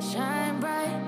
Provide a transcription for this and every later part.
Shine bright.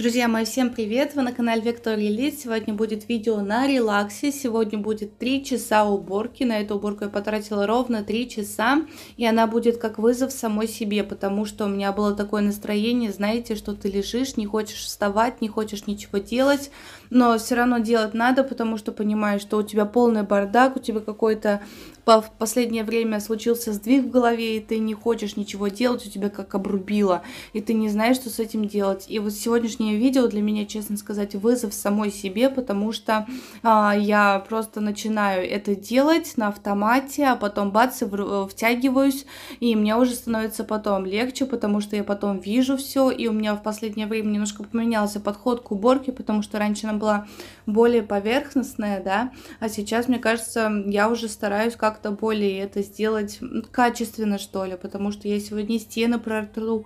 Друзья мои, всем привет! Вы на канале Виктория Лид. Сегодня будет видео на релаксе. Сегодня будет 3 часа уборки. На эту уборку я потратила ровно 3 часа. И она будет как вызов самой себе, потому что у меня было такое настроение, знаете, что ты лежишь, не хочешь вставать, не хочешь ничего делать, но все равно делать надо, потому что понимаешь, что у тебя полный бардак, у тебя какой-то в последнее время случился сдвиг в голове, и ты не хочешь ничего делать, у тебя как обрубило, и ты не знаешь, что с этим делать. И вот сегодняшний создание видео для меня, честно сказать, вызов самой себе, потому что а, я просто начинаю это делать на автомате, а потом бац, и э, втягиваюсь, и мне уже становится потом легче, потому что я потом вижу все, и у меня в последнее время немножко поменялся подход к уборке, потому что раньше она была более поверхностная, да, а сейчас, мне кажется, я уже стараюсь как-то более это сделать качественно, что ли, потому что я сегодня стены протру,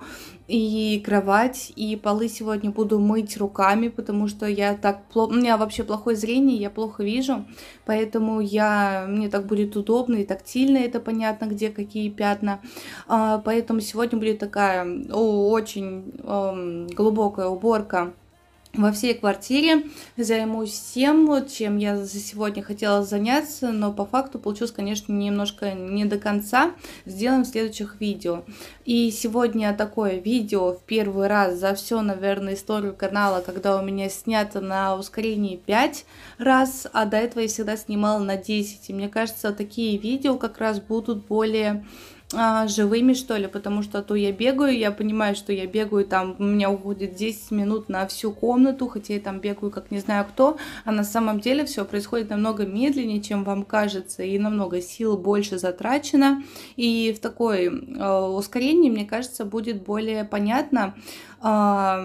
и кровать, и полы сегодня буду мыть руками, потому что я так плохо... У меня вообще плохое зрение, я плохо вижу, поэтому я... мне так будет удобно и тактильно, это понятно, где какие пятна. А, поэтому сегодня будет такая о, очень о, эм, глубокая уборка во всей квартире, займусь всем, чем я за сегодня хотела заняться, но по факту получилось, конечно, немножко не до конца. Сделаем в следующих видео. И сегодня такое видео в первый раз за все, наверное, историю канала, когда у меня снято на ускорении 5 раз, а до этого я всегда снимала на 10. И мне кажется, такие видео как раз будут более а, живыми, что ли, потому что а то я бегаю, я понимаю, что я бегаю, там у меня уходит 10 минут на всю комнату, хотя я там бегаю как не знаю кто, а на самом деле все происходит намного медленнее, чем вам кажется, и намного сил больше затрачено, и в такой э, ускорении, мне кажется, будет более понятно, а,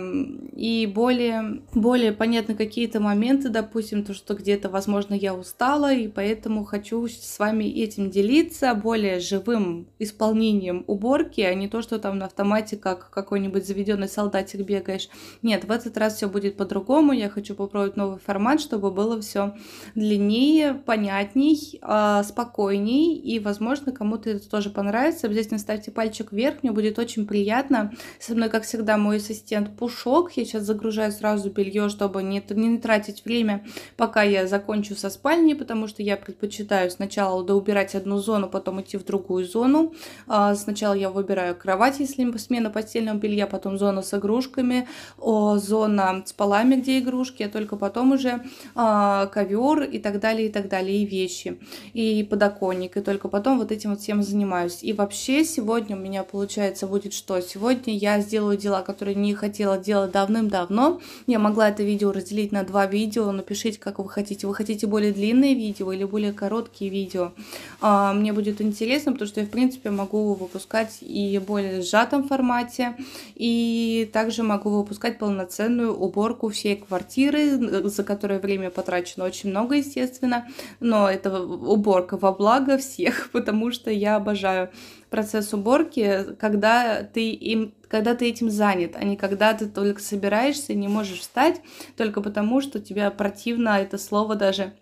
и более, более понятны какие-то моменты, допустим, то, что где-то, возможно, я устала, и поэтому хочу с вами этим делиться более живым исполнением уборки, а не то, что там на автомате, как какой-нибудь заведенный солдатик бегаешь. Нет, в этот раз все будет по-другому, я хочу попробовать новый формат, чтобы было все длиннее, понятней, а, спокойней, и, возможно, кому-то это тоже понравится. Обязательно ставьте пальчик вверх, мне будет очень приятно. Со мной, как всегда, мой Ассистент пушок. Я сейчас загружаю сразу белье, чтобы не, не тратить время, пока я закончу со спальней, потому что я предпочитаю сначала доубирать одну зону, потом идти в другую зону. А, сначала я выбираю кровать, если смена постельного белья, потом зона с игрушками, зона с полами, где игрушки, а только потом уже а, ковер и так далее, и так далее, и вещи, и подоконник, и только потом вот этим вот всем занимаюсь. И вообще сегодня у меня получается будет что? Сегодня я сделаю дела, которые не хотела делать давным-давно. Я могла это видео разделить на два видео. Напишите, как вы хотите. Вы хотите более длинные видео или более короткие видео? А, мне будет интересно, потому что я, в принципе, могу выпускать и более сжатом формате. И также могу выпускать полноценную уборку всей квартиры, э, за которое время потрачено очень много, естественно. Но это уборка во благо всех, потому что я обожаю процесс уборки, когда ты им когда ты этим занят, а не когда ты только собираешься и не можешь встать, только потому, что тебе противно это слово даже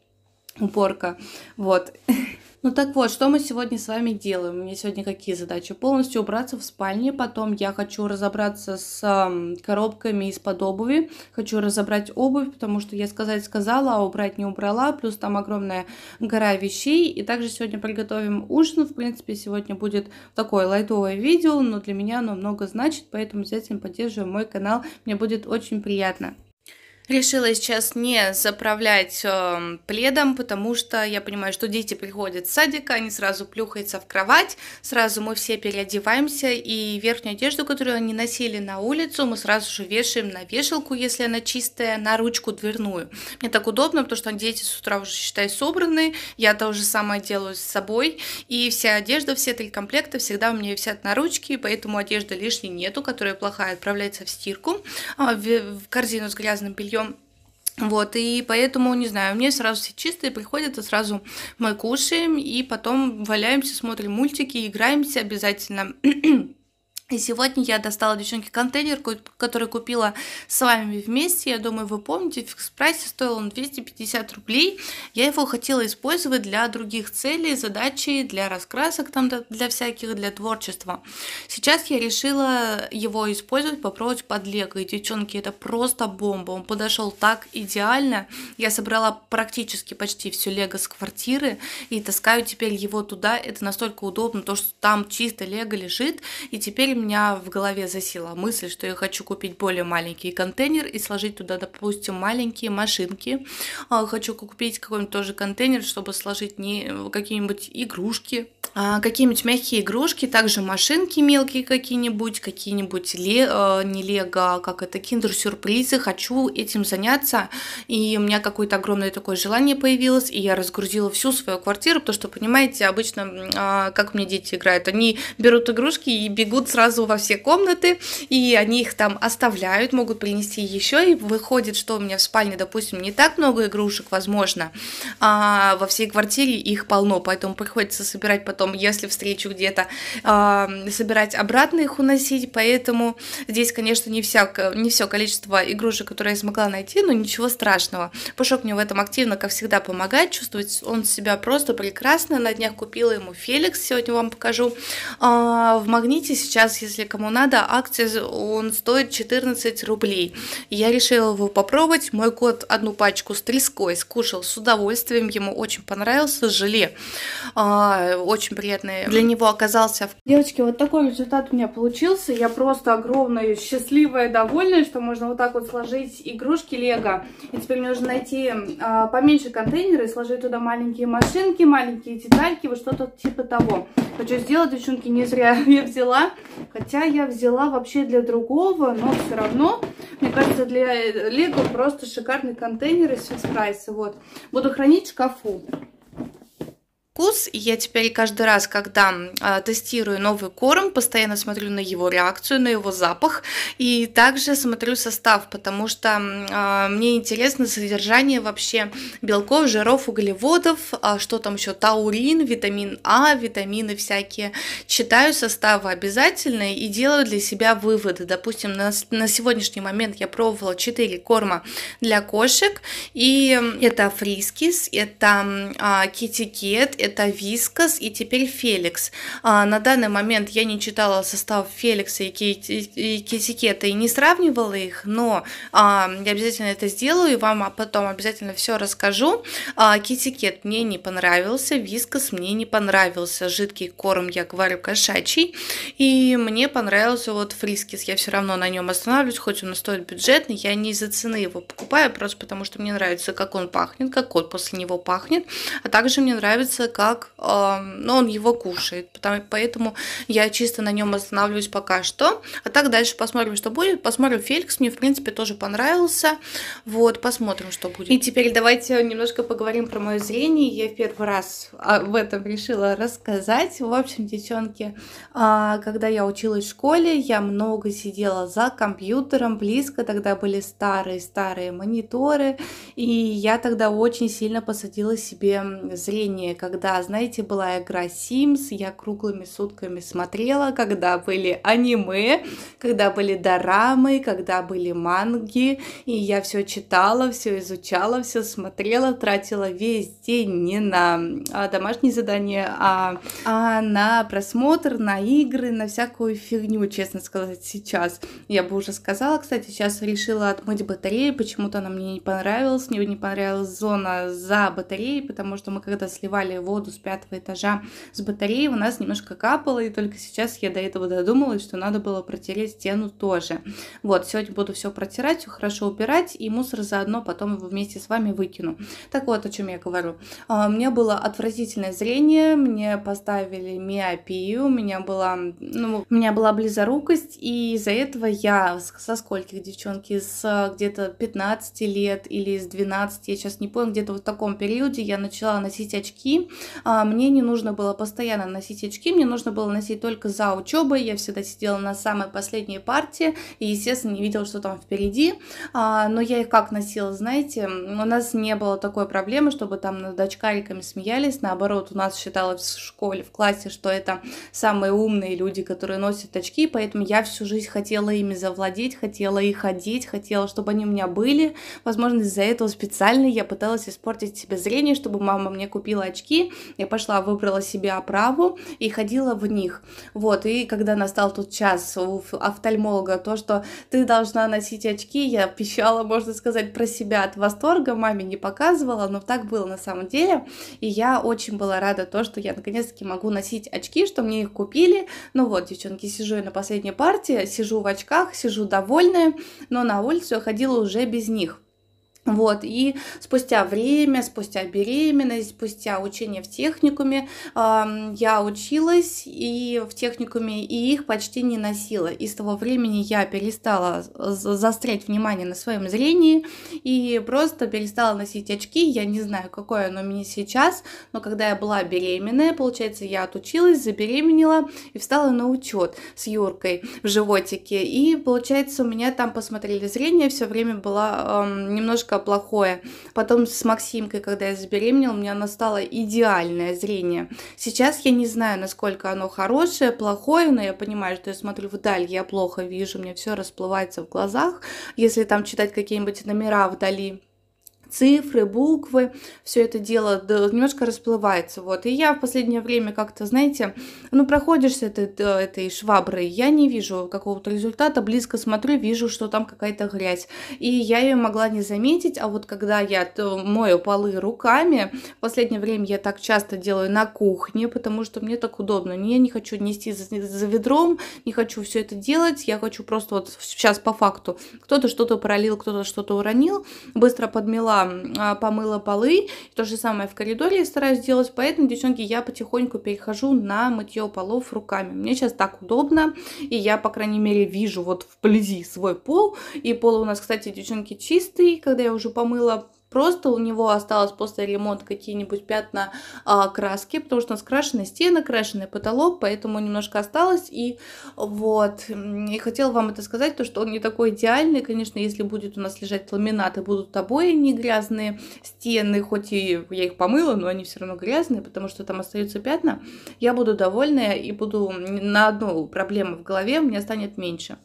уборка. Вот. Ну так вот, что мы сегодня с вами делаем? У меня сегодня какие задачи? Полностью убраться в спальне, потом я хочу разобраться с коробками из-под обуви, хочу разобрать обувь, потому что я сказать сказала, а убрать не убрала, плюс там огромная гора вещей. И также сегодня приготовим ужин, в принципе, сегодня будет такое лайтовое видео, но для меня оно много значит, поэтому обязательно поддерживаю мой канал, мне будет очень приятно решила сейчас не заправлять э, пледом, потому что я понимаю, что дети приходят с садика, они сразу плюхаются в кровать, сразу мы все переодеваемся, и верхнюю одежду, которую они носили на улицу, мы сразу же вешаем на вешалку, если она чистая, на ручку дверную. Мне так удобно, потому что дети с утра уже, считай, собраны, я то же самое делаю с собой, и вся одежда, все три комплекта всегда у меня висят на ручке, поэтому одежды лишней нету, которая плохая, отправляется в стирку, а, в корзину с грязным бельем, пьем. Вот, и поэтому, не знаю, мне сразу все чистые приходят, и сразу мы кушаем, и потом валяемся, смотрим мультики, играемся обязательно. И сегодня я достала, девчонки, контейнер, который купила с вами вместе. Я думаю, вы помните, в фикс-прайсе стоил он 250 рублей. Я его хотела использовать для других целей, задачи, для раскрасок, там, для всяких, для творчества. Сейчас я решила его использовать, попробовать под лего. И, девчонки, это просто бомба. Он подошел так идеально. Я собрала практически почти все лего с квартиры и таскаю теперь его туда. Это настолько удобно, то, что там чисто лего лежит. И теперь меня в голове засела мысль, что я хочу купить более маленький контейнер и сложить туда, допустим, маленькие машинки. А, хочу купить какой-нибудь тоже контейнер, чтобы сложить не какие-нибудь игрушки, а, какие-нибудь мягкие игрушки, также машинки мелкие какие-нибудь, какие-нибудь ле, а, не лего, а как это, киндер-сюрпризы. Хочу этим заняться, и у меня какое-то огромное такое желание появилось, и я разгрузила всю свою квартиру, потому что, понимаете, обычно, как мне дети играют, они берут игрушки и бегут сразу во все комнаты, и они их там оставляют, могут принести еще, и выходит, что у меня в спальне, допустим, не так много игрушек, возможно, а во всей квартире их полно, поэтому приходится собирать потом потом, если встречу где-то, э, собирать обратно их уносить, поэтому здесь, конечно, не, всякое не все количество игрушек, которые я смогла найти, но ничего страшного. Пушок мне в этом активно, как всегда, помогает, чувствует он себя просто прекрасно. На днях купила ему Феликс, сегодня вам покажу. Э, в Магните сейчас, если кому надо, акция, он стоит 14 рублей. Я решила его попробовать, мой кот одну пачку с треской скушал с удовольствием, ему очень понравился желе, э, очень очень приятный для него оказался. Девочки, вот такой результат у меня получился. Я просто огромная, счастливая, довольная, что можно вот так вот сложить игрушки Лего. И теперь мне нужно найти а, поменьше контейнеры и сложить туда маленькие машинки, маленькие детальки, вот что-то типа того. Хочу сделать, девчонки, не зря я взяла. Хотя я взяла вообще для другого, но все равно, мне кажется, для Лего просто шикарный контейнер из фикс-прайса. Вот. Буду хранить в шкафу вкус, и я теперь каждый раз, когда э, тестирую новый корм, постоянно смотрю на его реакцию, на его запах, и также смотрю состав, потому что э, мне интересно содержание вообще белков, жиров, углеводов, э, что там еще, таурин, витамин А, витамины всякие. Читаю составы обязательно и делаю для себя выводы. Допустим, на, на сегодняшний момент я пробовала 4 корма для кошек, и это фрискис, это э, китикет, это Вискас и теперь Феликс. А, на данный момент я не читала состав Феликса и, Кит... и Китикета и не сравнивала их, но а, я обязательно это сделаю и вам потом обязательно все расскажу. А, Китикет мне не понравился, Вискас мне не понравился, жидкий корм, я говорю, кошачий, и мне понравился вот Фрискис, я все равно на нем останавливаюсь, хоть он и стоит бюджетный, я не из-за цены его покупаю, просто потому что мне нравится, как он пахнет, как кот после него пахнет, а также мне нравится, как, э, но ну, он его кушает, потому, поэтому я чисто на нем останавливаюсь пока что. А так дальше посмотрим, что будет. Посмотрим Феликс, мне в принципе тоже понравился. Вот, посмотрим, что будет. И теперь давайте немножко поговорим про мое зрение. Я в первый раз об а, этом решила рассказать. В общем, девчонки, э, когда я училась в школе, я много сидела за компьютером, близко тогда были старые-старые мониторы, и я тогда очень сильно посадила себе зрение, когда когда, знаете, была игра Sims, я круглыми сутками смотрела, когда были аниме, когда были дорамы, когда были манги, и я все читала, все изучала, все смотрела, тратила весь день не на а, домашние задания, а, а на просмотр, на игры, на всякую фигню, честно сказать, сейчас. Я бы уже сказала, кстати, сейчас решила отмыть батарею, почему-то она мне не понравилась, мне не понравилась зона за батареей, потому что мы когда сливали воду с пятого этажа с батареи у нас немножко капало, и только сейчас я до этого додумалась, что надо было протереть стену тоже. Вот, сегодня буду все протирать, все хорошо убирать, и мусор заодно потом его вместе с вами выкину. Так вот, о чем я говорю. А, у меня было отвратительное зрение, мне поставили миопию, у меня была, ну, у меня была близорукость, и из-за этого я со скольких, девчонки, с где-то 15 лет или с 12, я сейчас не помню, где-то в таком периоде я начала носить очки, а, мне не нужно было постоянно носить очки, мне нужно было носить только за учебой. Я всегда сидела на самой последней партии и, естественно, не видела, что там впереди. А, но я их как носила, знаете, у нас не было такой проблемы, чтобы там над очкариками смеялись. Наоборот, у нас считалось в школе, в классе, что это самые умные люди, которые носят очки, поэтому я всю жизнь хотела ими завладеть, хотела их одеть, хотела, чтобы они у меня были. Возможно, из-за этого специально я пыталась испортить себе зрение, чтобы мама мне купила очки, я пошла, выбрала себе оправу и ходила в них. Вот, и когда настал тут час у офтальмолога, то, что ты должна носить очки, я пищала, можно сказать, про себя от восторга, маме не показывала, но так было на самом деле, и я очень была рада то, что я наконец-таки могу носить очки, что мне их купили. Ну вот, девчонки, сижу я на последней партии, сижу в очках, сижу довольная, но на улицу я ходила уже без них. Вот, и спустя время, спустя беременность, спустя учение в техникуме, э, я училась и в техникуме, и их почти не носила. И с того времени я перестала застрять внимание на своем зрении и просто перестала носить очки. Я не знаю, какое оно мне сейчас, но когда я была беременная, получается, я отучилась, забеременела и встала на учет с Юркой в животике. И, получается, у меня там посмотрели зрение, все время была э, немножко настолько плохое. Потом с Максимкой, когда я забеременела, у меня настало идеальное зрение. Сейчас я не знаю, насколько оно хорошее, плохое, но я понимаю, что я смотрю вдаль, я плохо вижу, мне все расплывается в глазах. Если там читать какие-нибудь номера вдали, цифры, буквы, все это дело немножко расплывается, вот. И я в последнее время как-то, знаете, ну, проходишься этой, этой шваброй, я не вижу какого-то результата, близко смотрю, вижу, что там какая-то грязь, и я ее могла не заметить, а вот когда я мою полы руками, в последнее время я так часто делаю на кухне, потому что мне так удобно, ну, я не хочу нести за, за ведром, не хочу все это делать, я хочу просто вот сейчас по факту, кто-то что-то пролил, кто-то что-то уронил, быстро подмела а, помыла полы. То же самое в коридоре я стараюсь делать. Поэтому, девчонки, я потихоньку перехожу на мытье полов руками. Мне сейчас так удобно. И я, по крайней мере, вижу вот вблизи свой пол. И пол у нас, кстати, девчонки, чистый. Когда я уже помыла Просто у него осталось после ремонта какие-нибудь пятна а, краски, потому что у нас крашеные стены, крашеный потолок, поэтому немножко осталось. И вот, и хотела вам это сказать, то что он не такой идеальный. Конечно, если будет у нас лежать ламинат и будут обои не грязные, стены, хоть и я их помыла, но они все равно грязные, потому что там остаются пятна, я буду довольная и буду на одну проблему в голове, мне станет меньше.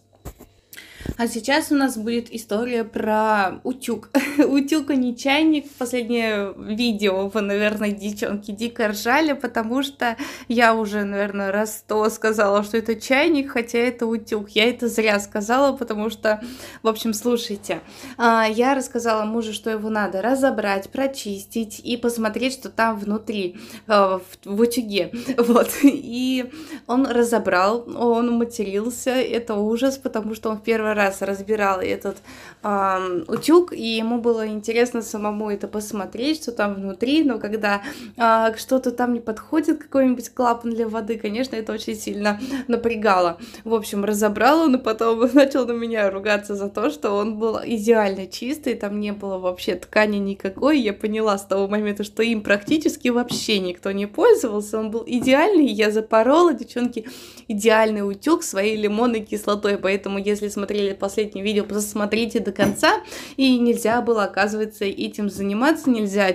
А сейчас у нас будет история про утюг. утюг, а не чайник. Последнее видео вы, наверное, девчонки дико ржали, потому что я уже, наверное, раз сто сказала, что это чайник, хотя это утюг. Я это зря сказала, потому что, в общем, слушайте. А, я рассказала мужу, что его надо разобрать, прочистить и посмотреть, что там внутри, а, в утюге. Вот. И он разобрал, он матерился. Это ужас, потому что он в первый раз раз разбирал этот э, утюг, и ему было интересно самому это посмотреть, что там внутри, но когда э, что-то там не подходит, какой-нибудь клапан для воды, конечно, это очень сильно напрягало. В общем, разобрал он, и потом начал на меня ругаться за то, что он был идеально чистый, там не было вообще ткани никакой, я поняла с того момента, что им практически вообще никто не пользовался, он был идеальный, я запорола, девчонки, идеальный утюг своей лимонной кислотой, поэтому если смотрели смотрели последнее видео, посмотрите до конца. И нельзя было, оказывается, этим заниматься, нельзя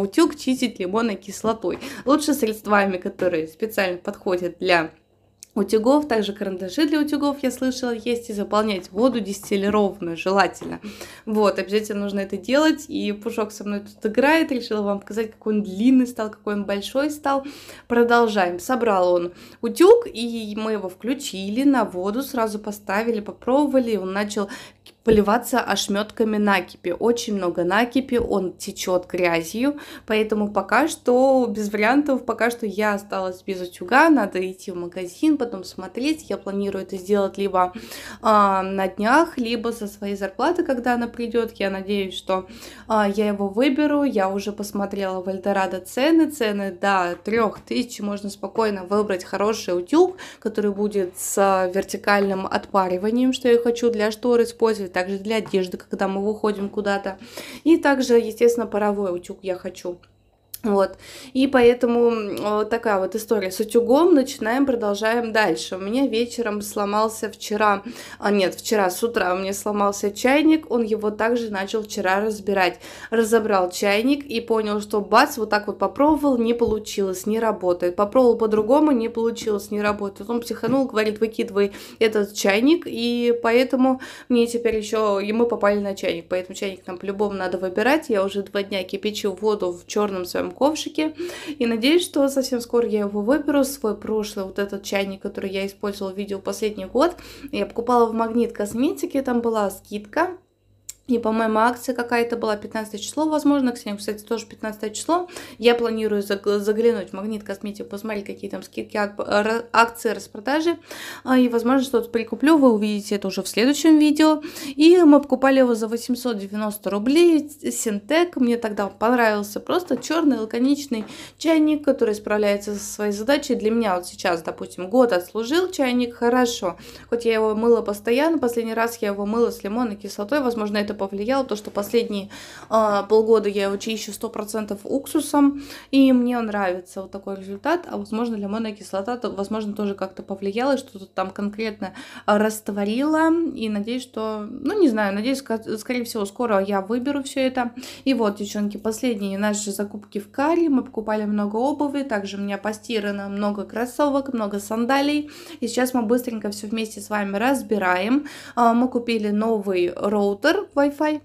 утюг чистить лимонной кислотой. Лучше средствами, которые специально подходят для утюгов, также карандаши для утюгов, я слышала, есть, и заполнять воду дистиллированную, желательно. Вот, обязательно нужно это делать, и Пушок со мной тут играет, решила вам показать, какой он длинный стал, какой он большой стал. Продолжаем. Собрал он утюг, и мы его включили на воду, сразу поставили, попробовали, он начал поливаться ошметками накипи. Очень много накипи, он течет грязью, поэтому пока что без вариантов, пока что я осталась без утюга, надо идти в магазин, потом смотреть. Я планирую это сделать либо э, на днях, либо со своей зарплаты, когда она придет. Я надеюсь, что э, я его выберу. Я уже посмотрела в Эльдорадо цены. Цены до 3000 можно спокойно выбрать хороший утюг, который будет с а, вертикальным отпариванием, что я хочу для штор использовать также для одежды, когда мы выходим куда-то. И также, естественно, паровой утюг я хочу вот. И поэтому вот такая вот история с утюгом. Начинаем, продолжаем дальше. У меня вечером сломался вчера, а нет, вчера с утра у меня сломался чайник. Он его также начал вчера разбирать. Разобрал чайник и понял, что бац, вот так вот попробовал, не получилось, не работает. Попробовал по-другому, не получилось, не работает. Он психанул, говорит, выкидывай этот чайник. И поэтому мне теперь еще, и мы попали на чайник. Поэтому чайник нам по-любому надо выбирать. Я уже два дня кипячу воду в черном своем этом ковшике. И надеюсь, что совсем скоро я его выберу. Свой прошлый вот этот чайник, который я использовала в видео последний год, я покупала в Магнит Косметики, там была скидка и, по-моему, акция какая-то была 15 число, возможно. Ксения, кстати, тоже 15 число. Я планирую заглянуть в магнит косметику, посмотреть, какие там скидки, акции, распродажи. А, и, возможно, что-то прикуплю. Вы увидите это уже в следующем видео. И мы покупали его за 890 рублей. Синтек. Мне тогда понравился просто черный лаконичный чайник, который справляется со своей задачей. Для меня вот сейчас, допустим, год отслужил чайник хорошо. Хоть я его мыла постоянно. Последний раз я его мыла с лимонной кислотой. Возможно, это повлияло, то что последние э, полгода я его чищу 100% уксусом, и мне нравится вот такой результат, а возможно лимонная кислота, то, возможно, тоже как-то повлияла, что-то там конкретно а, растворила, и надеюсь, что, ну не знаю, надеюсь, скорее всего, скоро я выберу все это. И вот, девчонки, последние наши закупки в Кали мы покупали много обуви, также у меня постирано много кроссовок, много сандалий, и сейчас мы быстренько все вместе с вами разбираем. А, мы купили новый роутер wi Wi-Fi.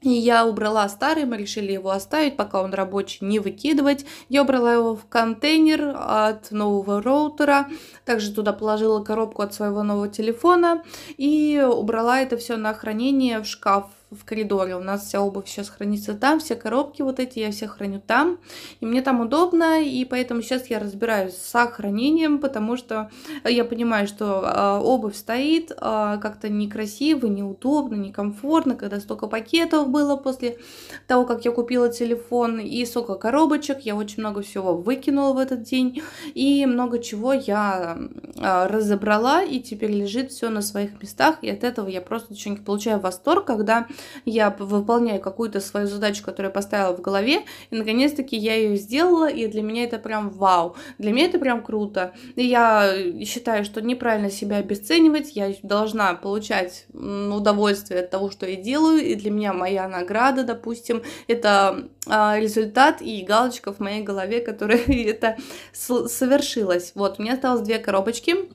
И я убрала старый, мы решили его оставить, пока он рабочий, не выкидывать. Я убрала его в контейнер от нового роутера, также туда положила коробку от своего нового телефона и убрала это все на хранение в шкаф в коридоре. У нас вся обувь сейчас хранится там, все коробки вот эти я все храню там. И мне там удобно, и поэтому сейчас я разбираюсь с хранением, потому что э, я понимаю, что а, обувь стоит а, как-то некрасиво, неудобно, некомфортно, когда столько пакетов было после того, как я купила телефон, и столько коробочек, я очень много всего выкинула в этот день, и много чего я а, разобрала, и теперь лежит все на своих местах, и от этого я просто, девчонки, получаю восторг, когда я выполняю какую-то свою задачу, которую я поставила в голове, и наконец-таки я ее сделала, и для меня это прям вау, для меня это прям круто. И я э, считаю, что неправильно себя обесценивать, я должна получать удовольствие от того, что я делаю, и для меня моя награда, допустим, это а, результат и галочка в моей голове, которая это совершилась. Вот, у меня осталось две коробочки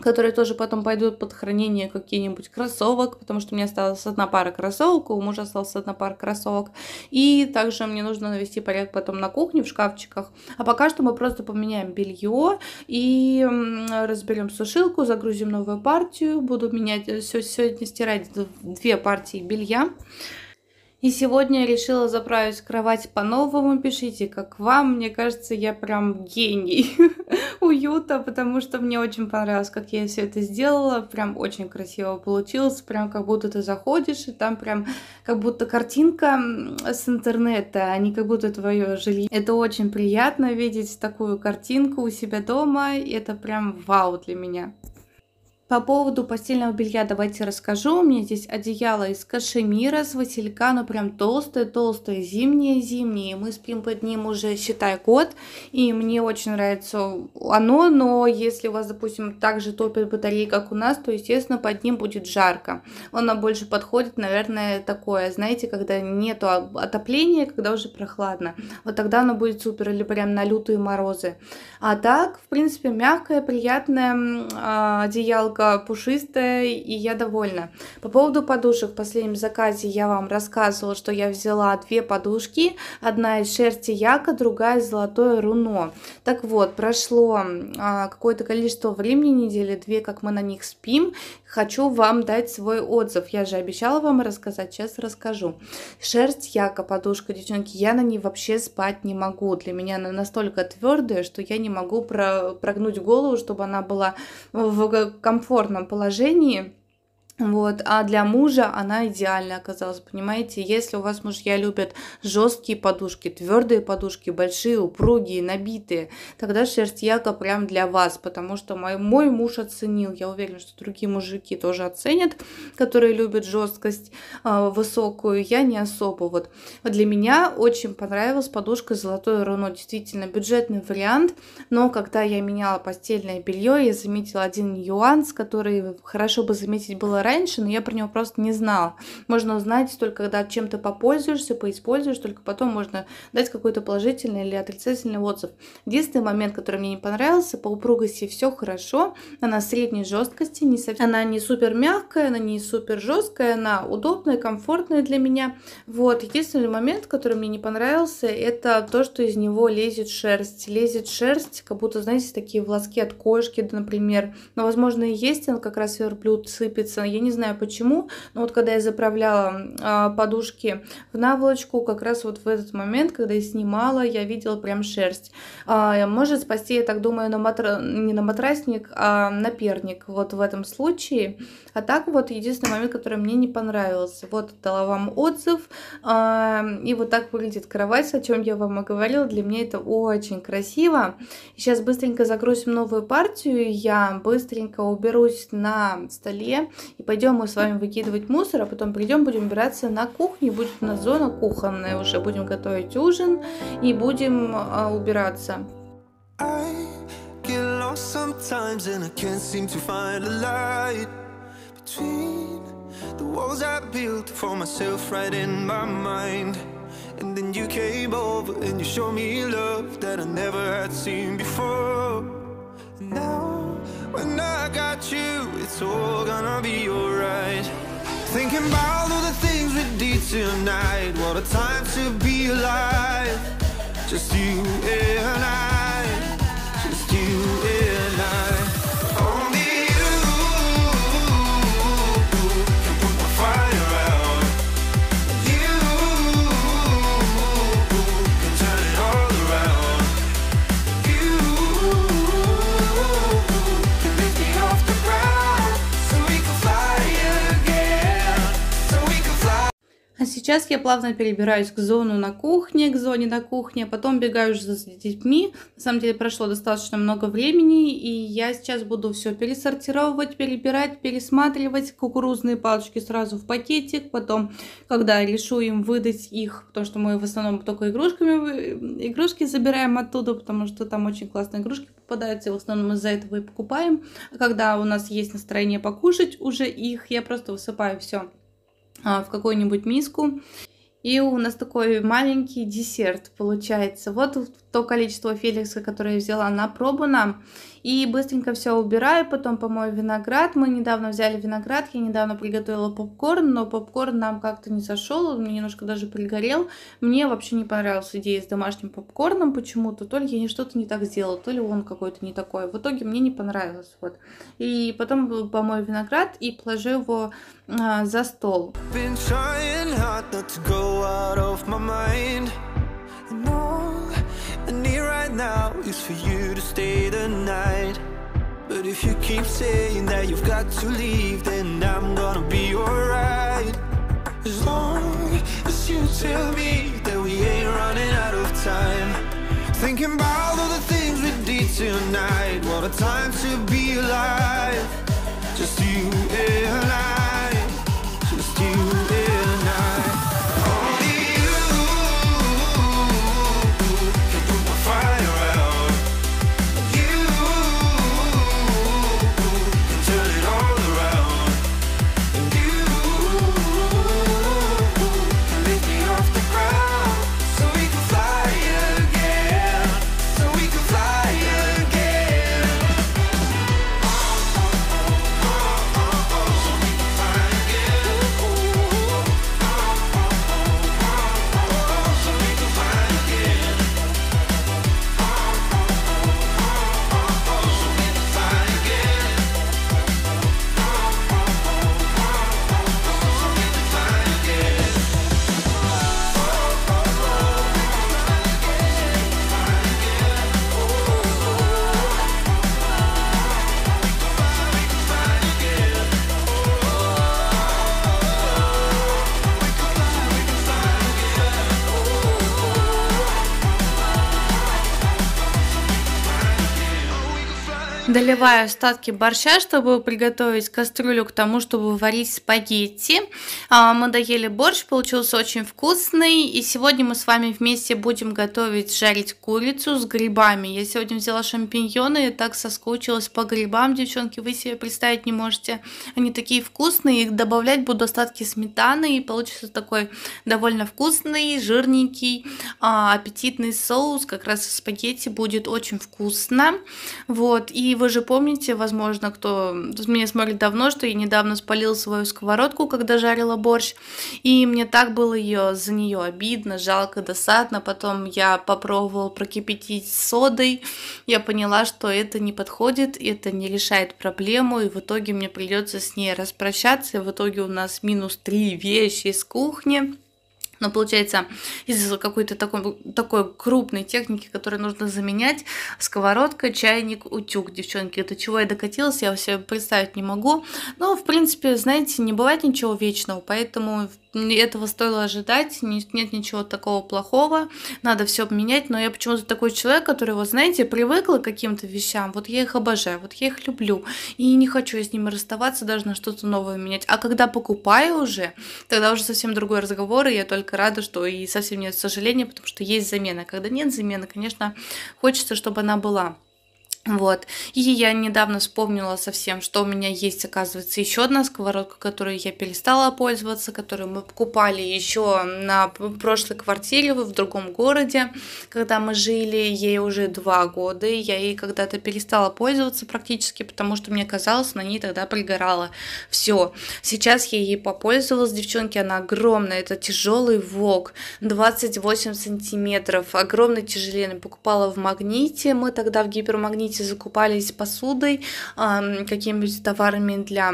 которые тоже потом пойдут под хранение какие-нибудь кроссовок, потому что мне осталась одна пара кроссовок, у мужа осталась одна пара кроссовок. И также мне нужно навести порядок потом на кухне, в шкафчиках. А пока что мы просто поменяем белье и разберем сушилку, загрузим новую партию. Буду менять э, сегодня стирать две партии белья. И сегодня я решила заправить кровать по-новому. Пишите, как вам. Мне кажется, я прям гений уюта, потому что мне очень понравилось, как я все это сделала. Прям очень красиво получилось. Прям как будто ты заходишь, и там прям как будто картинка с интернета, а не как будто твое жилье. Это очень приятно видеть такую картинку у себя дома. И это прям вау для меня. По поводу постельного белья давайте расскажу. У меня здесь одеяло из кашемира с василька, но прям толстое-толстое, зимнее-зимнее. Мы спим под ним уже, считай, год, и мне очень нравится оно, но если у вас, допустим, также же топят батареи, как у нас, то, естественно, под ним будет жарко. Оно больше подходит, наверное, такое, знаете, когда нету отопления, когда уже прохладно. Вот тогда оно будет супер, или прям на лютые морозы. А так, в принципе, мягкое, приятное а, одеяло яблоко пушистое, и я довольна. По поводу подушек, в последнем заказе я вам рассказывала, что я взяла две подушки, одна из шерсти яка, другая из золотое руно. Так вот, прошло а, какое-то количество времени, недели две, как мы на них спим, хочу вам дать свой отзыв. Я же обещала вам рассказать, сейчас расскажу. Шерсть яка, подушка, девчонки, я на ней вообще спать не могу. Для меня она настолько твердая, что я не могу про прогнуть голову, чтобы она была в комфортном некомфортном положении, вот. А для мужа она идеально оказалась, понимаете? Если у вас мужья любят жесткие подушки, твердые подушки, большие, упругие, набитые, тогда шерсть яка прям для вас, потому что мой, мой муж оценил, я уверена, что другие мужики тоже оценят, которые любят жесткость э, высокую, я не особо. Вот. вот для меня очень понравилась подушка «Золотое руно», действительно бюджетный вариант, но когда я меняла постельное белье, я заметила один нюанс, который хорошо бы заметить было раньше, но я про него просто не знала. Можно узнать только, когда чем-то попользуешься, поиспользуешь, только потом можно дать какой-то положительный или отрицательный отзыв. Единственный момент, который мне не понравился, по упругости все хорошо, она средней жесткости, не совсем... она не супер мягкая, она не супер жесткая, она удобная, комфортная для меня. Вот, единственный момент, который мне не понравился, это то, что из него лезет шерсть. Лезет шерсть, как будто, знаете, такие волоски от кошки, например. Но, возможно, и есть, он как раз верблюд сыпется, я я не знаю почему, но вот когда я заправляла а, подушки в наволочку, как раз вот в этот момент, когда я снимала, я видела прям шерсть. А, может спасти, я так думаю, на матра... не на матрасник, а на перник. Вот в этом случае а так вот единственный момент, который мне не понравился. Вот дала вам отзыв. А, и вот так выглядит кровать, о чем я вам и говорила. Для меня это очень красиво. Сейчас быстренько загрузим новую партию. Я быстренько уберусь на столе. И пойдем мы с вами выкидывать мусор, а потом придем, будем убираться на кухне. Будет у нас зона кухонная уже. Будем готовить ужин и будем а, убираться. sometimes and I can't seem to find a light between the walls I built for myself right in my mind And then you came over and you showed me love that I never had seen before and now, when I got you, it's all gonna be alright Thinking about all the things we did tonight What a time to be alive Just you and I Сейчас я плавно перебираюсь к зону на кухне, к зоне на кухне, а потом бегаю уже за детьми. На самом деле прошло достаточно много времени, и я сейчас буду все пересортировать, перебирать, пересматривать. Кукурузные палочки сразу в пакетик, потом, когда решу им выдать их, потому что мы в основном только игрушками, э, игрушки забираем оттуда, потому что там очень классные игрушки попадаются, и в основном из-за этого и покупаем. А когда у нас есть настроение покушать уже их, я просто высыпаю все а, в какую-нибудь миску. И у нас такой маленький десерт получается. Вот то количество феликса, которое я взяла на пробу нам. И быстренько все убираю, потом помою виноград. Мы недавно взяли виноград, я недавно приготовила попкорн, но попкорн нам как-то не зашел, он мне немножко даже пригорел. Мне вообще не понравилась идея с домашним попкорном почему-то. То ли я что-то не так сделала, то ли он какой-то не такой. В итоге мне не понравилось. Вот. И потом помою виноград и положу его а, за стол. Been right now is for you to stay the night But if you keep saying that you've got to leave Then I'm gonna be alright As long as you tell me that we ain't running out of time Thinking about all the things we did tonight What a time to be alive Just you and I Just you доливаю остатки борща, чтобы приготовить кастрюлю к тому, чтобы варить спагетти. А, мы доели борщ, получился очень вкусный. И сегодня мы с вами вместе будем готовить жарить курицу с грибами. Я сегодня взяла шампиньоны и так соскучилась по грибам, девчонки, вы себе представить не можете. Они такие вкусные, их добавлять буду остатки сметаны и получится такой довольно вкусный, жирненький, а, аппетитный соус. Как раз в спагетти будет очень вкусно. Вот, и вы вы же помните, возможно, кто меня смотрит давно, что я недавно спалила свою сковородку, когда жарила борщ, и мне так было ее за нее обидно, жалко, досадно. Потом я попробовала прокипятить содой, я поняла, что это не подходит, это не решает проблему, и в итоге мне придется с ней распрощаться, и в итоге у нас минус три вещи из кухни. Но получается, из-за какой-то такой, такой крупной техники, которую нужно заменять, сковородка, чайник, утюг, девчонки. это чего я докатилась, я себе представить не могу. Но, в принципе, знаете, не бывает ничего вечного, поэтому этого стоило ожидать, нет ничего такого плохого, надо все обменять, но я почему-то такой человек, который, вот знаете, привыкла к каким-то вещам, вот я их обожаю, вот я их люблю, и не хочу я с ними расставаться, даже на что-то новое менять. А когда покупаю уже, тогда уже совсем другой разговор, и я только рада, что и совсем нет сожаления, потому что есть замена. Когда нет замены, конечно, хочется, чтобы она была. Вот. И я недавно вспомнила совсем, что у меня есть, оказывается, еще одна сковородка, которую я перестала пользоваться, которую мы покупали еще на прошлой квартире в другом городе, когда мы жили, ей уже два года, и я ей когда-то перестала пользоваться практически, потому что мне казалось, на ней тогда пригорало все. Сейчас я ей попользовалась, девчонки, она огромная, это тяжелый вок, 28 сантиметров, огромный тяжеленный, покупала в магните, мы тогда в гипермагните извините, закупались посудой, какими то товарами для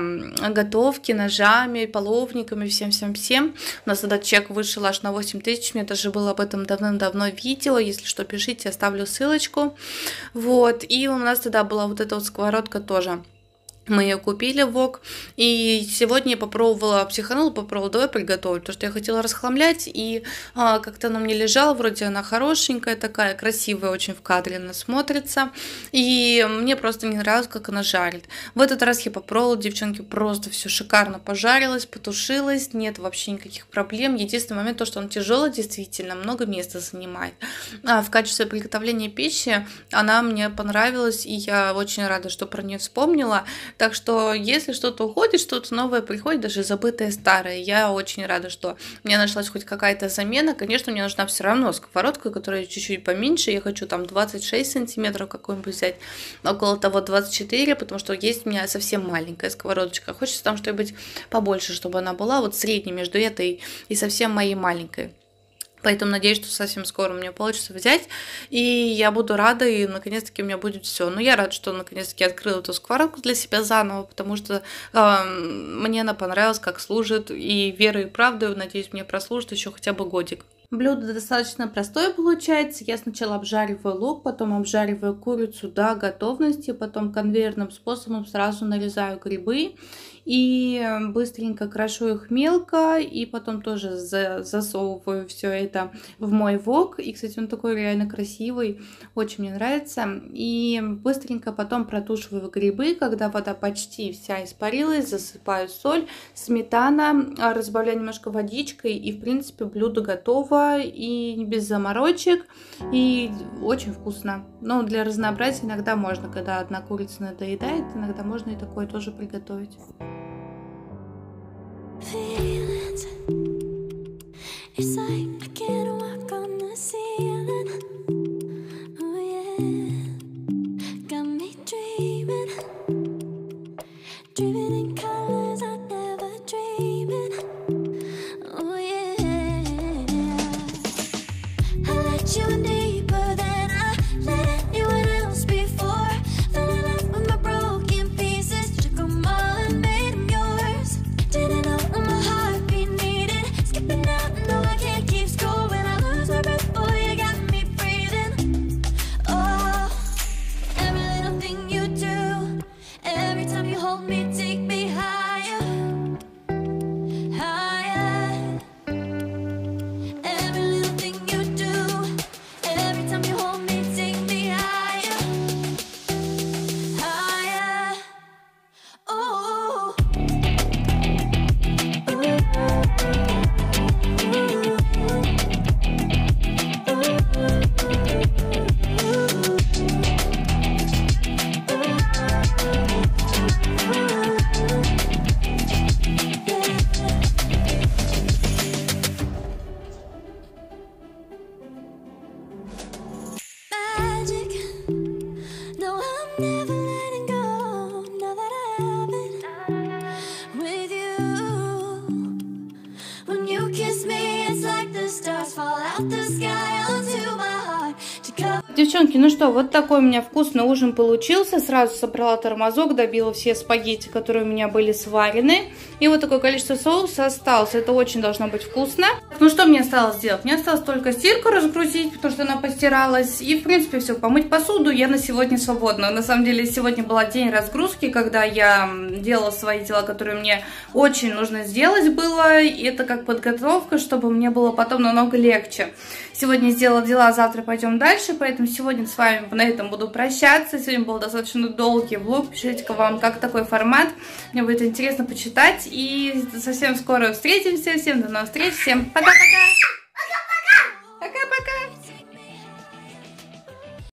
готовки, ножами, половниками, всем-всем-всем. У нас этот чек вышел аж на 8 тысяч, мне даже было об этом давным-давно видео, если что, пишите, оставлю ссылочку. Вот, и у нас тогда была вот эта вот сковородка тоже мы ее купили в ВОК, и сегодня я попробовала, психанул, попробовала, давай приготовлю, потому что я хотела расхламлять, и а, как-то она мне лежала, вроде она хорошенькая такая, красивая очень в кадре она смотрится, и мне просто не нравилось, как она жарит. В этот раз я попробовала, девчонки, просто все шикарно пожарилось, потушилось, нет вообще никаких проблем, единственный момент то, что он тяжело, действительно, много места занимает. А в качестве приготовления пищи она мне понравилась, и я очень рада, что про нее вспомнила, так что, если что-то уходит, что-то новое приходит, даже забытое старое. Я очень рада, что у меня нашлась хоть какая-то замена. Конечно, мне нужна все равно сковородка, которая чуть-чуть поменьше. Я хочу там 26 сантиметров какой нибудь взять, около того 24, потому что есть у меня совсем маленькая сковородочка. Хочется там что-нибудь побольше, чтобы она была вот средней между этой и совсем моей маленькой. Поэтому надеюсь, что совсем скоро у меня получится взять. И я буду рада, и наконец-таки у меня будет все. Но я рада, что наконец-таки открыла эту сковородку для себя заново, потому что э, мне она понравилась, как служит. И вера и правда, надеюсь, мне прослужит еще хотя бы годик. Блюдо достаточно простое получается. Я сначала обжариваю лук, потом обжариваю курицу до готовности, потом конвейерным способом сразу нарезаю грибы и э, быстренько крошу их мелко, и потом тоже за засовываю все это в мой вок. И, кстати, он такой реально красивый, очень мне нравится. И быстренько потом протушиваю грибы, когда вода почти вся испарилась, засыпаю соль, сметана, а, разбавляю немножко водичкой, и, в принципе, блюдо готово, и без заморочек, и очень вкусно. Но для разнообразия иногда можно, когда одна курица надоедает, иногда можно и такое тоже приготовить. feelings Девчонки, ну что, вот такой у меня вкусный ужин получился. Сразу собрала тормозок, добила все спагетти, которые у меня были сварены. И вот такое количество соуса осталось. Это очень должно быть вкусно. Ну что мне осталось сделать? Мне осталось только стирку разгрузить, потому что она постиралась. И, в принципе, все, помыть посуду. Я на сегодня свободна. На самом деле, сегодня был день разгрузки, когда я делала свои дела, которые мне очень нужно сделать было. И это как подготовка, чтобы мне было потом намного легче. Сегодня сделала дела, завтра пойдем дальше. Поэтому сегодня с вами на этом буду прощаться. Сегодня был достаточно долгий влог. Пишите к вам, как такой формат. Мне будет интересно почитать и совсем скоро встретимся. Всем до новых встреч, всем пока-пока! Пока-пока! Пока-пока!